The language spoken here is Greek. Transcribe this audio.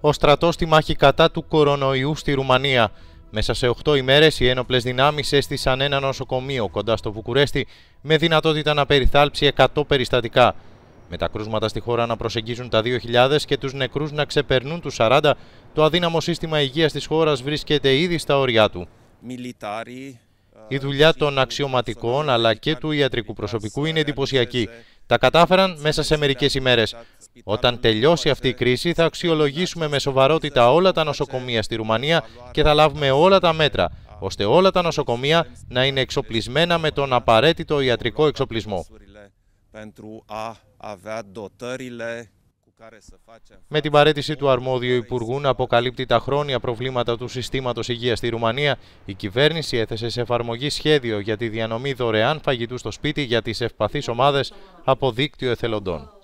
ο στρατός στη μάχη κατά του κορονοϊού στη Ρουμανία. Μέσα σε 8 ημέρες, οι ένοπλες δυνάμεις έστησαν ένα νοσοκομείο κοντά στο Βουκουρέστι με δυνατότητα να περιθάλψει 100 περιστατικά. Με τα κρούσματα στη χώρα να προσεγγίζουν τα 2.000 και τους νεκρούς να ξεπερνούν τους 40, το αδύναμο σύστημα υγείας της χώρας βρίσκεται ήδη στα όρια του. Η δουλειά των αξιωματικών αλλά και του ιατρικού προσωπικού είναι εντυπωσιακή. Τα κατάφεραν μέσα σε μερικές ημέρες. Όταν τελειώσει αυτή η κρίση, θα αξιολογήσουμε με σοβαρότητα όλα τα νοσοκομεία στη Ρουμανία και θα λάβουμε όλα τα μέτρα, ώστε όλα τα νοσοκομεία να είναι εξοπλισμένα με τον απαραίτητο ιατρικό εξοπλισμό. Με την παρέτηση του αρμόδιου Υπουργού να αποκαλύπτει τα χρόνια προβλήματα του συστήματος υγείας στη Ρουμανία, η κυβέρνηση έθεσε σε εφαρμογή σχέδιο για τη διανομή δωρεάν φαγητού στο σπίτι για τις ευπαθείς ομάδες από δίκτυο εθελοντών.